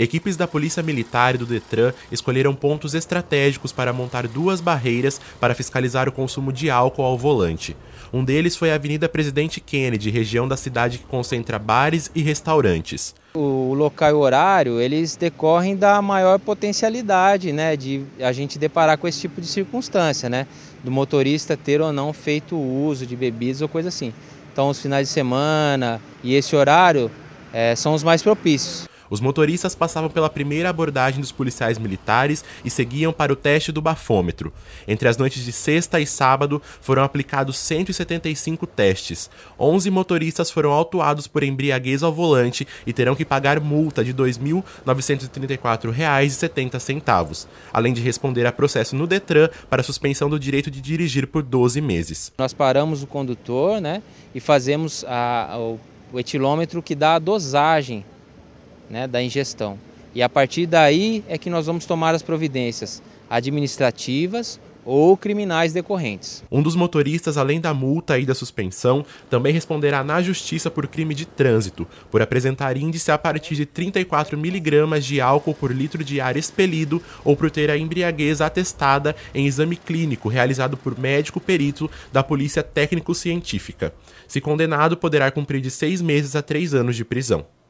Equipes da Polícia Militar e do Detran escolheram pontos estratégicos para montar duas barreiras para fiscalizar o consumo de álcool ao volante. Um deles foi a Avenida Presidente Kennedy, região da cidade que concentra bares e restaurantes. O local e o horário, eles decorrem da maior potencialidade, né, de a gente deparar com esse tipo de circunstância, né, do motorista ter ou não feito uso de bebidas ou coisa assim. Então, os finais de semana e esse horário é, são os mais propícios. Os motoristas passavam pela primeira abordagem dos policiais militares e seguiam para o teste do bafômetro. Entre as noites de sexta e sábado foram aplicados 175 testes. 11 motoristas foram autuados por embriaguez ao volante e terão que pagar multa de R$ 2.934,70, além de responder a processo no Detran para suspensão do direito de dirigir por 12 meses. Nós paramos o condutor né, e fazemos a, o, o etilômetro que dá a dosagem né, da ingestão. E a partir daí é que nós vamos tomar as providências administrativas ou criminais decorrentes. Um dos motoristas, além da multa e da suspensão, também responderá na justiça por crime de trânsito, por apresentar índice a partir de 34 miligramas de álcool por litro de ar expelido ou por ter a embriaguez atestada em exame clínico realizado por médico perito da Polícia Técnico-Científica. Se condenado, poderá cumprir de seis meses a três anos de prisão.